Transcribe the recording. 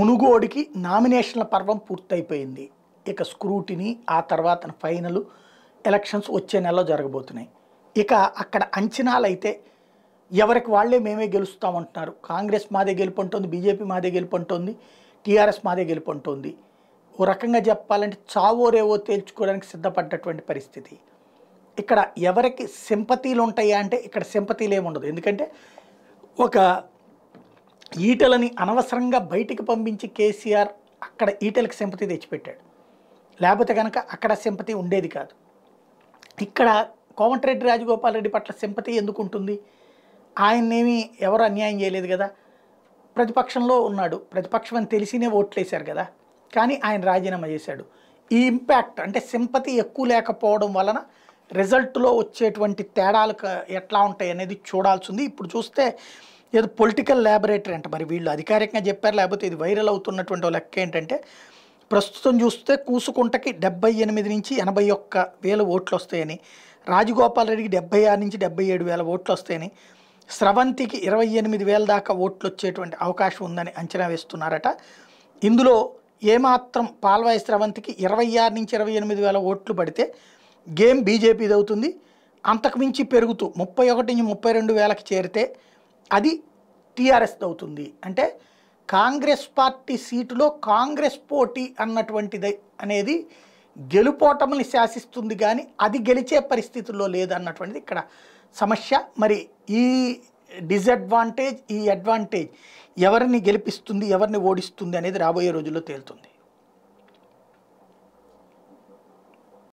మునుగోడికి నామినేషన్ల పర్వం పూర్తయిపోయింది ఇక స్క్రూటినీ ఆ తర్వాత ఫైనల్ ఎలక్షన్స్ వచ్చే నెలలో జరగబోతున్నాయి ఇక అక్కడ అంచనాలు అయితే ఎవరికి వాళ్లే మేమే గెలుస్తామంటున్నారు కాంగ్రెస్ మాదే ఉంటుంది బీజేపీ మాదే ఉంటుంది టీఆర్ఎస్ మాదే ఉంటుంది ఓ రకంగా చెప్పాలంటే చావో రేవో తేల్చుకోవడానికి సిద్ధపడ్డటువంటి పరిస్థితి ఇక్కడ ఎవరికి సింపతీలు ఉంటాయా అంటే ఇక్కడ సింపతీలు ఏమి ఉండదు ఎందుకంటే ఒక ఈటలని అనవసరంగా బయటికి పంపించి కేసీఆర్ అక్కడ ఈటలకు సింపతి తెచ్చిపెట్టాడు లేకపోతే కనుక అక్కడ సింపతి ఉండేది కాదు ఇక్కడ కోమటిరెడ్డి రాజగోపాల్ రెడ్డి పట్ల సింపతి ఎందుకు ఉంటుంది ఆయన్నేమి ఎవరు అన్యాయం చేయలేదు కదా ప్రతిపక్షంలో ఉన్నాడు ప్రతిపక్షం అని తెలిసినే ఓట్లేశారు కదా కానీ ఆయన రాజీనామా చేశాడు ఈ ఇంపాక్ట్ అంటే సింపతి ఎక్కువ లేకపోవడం వలన రిజల్ట్లో వచ్చేటువంటి తేడాలు ఎట్లా ఉంటాయి అనేది చూడాల్సింది ఇప్పుడు చూస్తే ఏదో పొలిటికల్ ల్యాబొరేటరీ అంట మరి వీళ్ళు అధికారికంగా చెప్పారు లేకపోతే ఇది వైరల్ అవుతున్నటువంటి లెక్క ఏంటంటే ప్రస్తుతం చూస్తే కూసుకుంటకి డెబ్బై ఎనిమిది నుంచి ఎనభై ఒక్క వేల ఓట్లు వస్తాయని రాజగోపాల్ రెడ్డికి డెబ్బై ఆరు నుంచి డెబ్బై ఏడు వేల ఓట్లు వస్తాయని స్రవంతికి ఇరవై ఎనిమిది వేల దాకా ఓట్లు వచ్చేటువంటి అవకాశం ఉందని అంచనా వేస్తున్నారట ఇందులో ఏమాత్రం పాల్వాయి స్రవంతికి ఇరవై ఆరు నుంచి ఇరవై ఎనిమిది వేల ఓట్లు పడితే గేమ్ బీజేపీది అవుతుంది అంతకుమించి పెరుగుతూ ముప్పై ఒకటి నుంచి ముప్పై రెండు వేలకు చేరితే అది టీఆర్ఎస్ అవుతుంది అంటే కాంగ్రెస్ పార్టీ సీటులో కాంగ్రెస్ పోటీ అన్నటువంటిది అనేది గెలుపోటముని శాసిస్తుంది కానీ అది గెలిచే పరిస్థితుల్లో లేదన్నటువంటిది ఇక్కడ సమస్య మరి ఈ డిసడ్వాంటేజ్ ఈ అడ్వాంటేజ్ ఎవరిని గెలిపిస్తుంది ఎవరిని ఓడిస్తుంది అనేది రాబోయే రోజుల్లో తేలుతుంది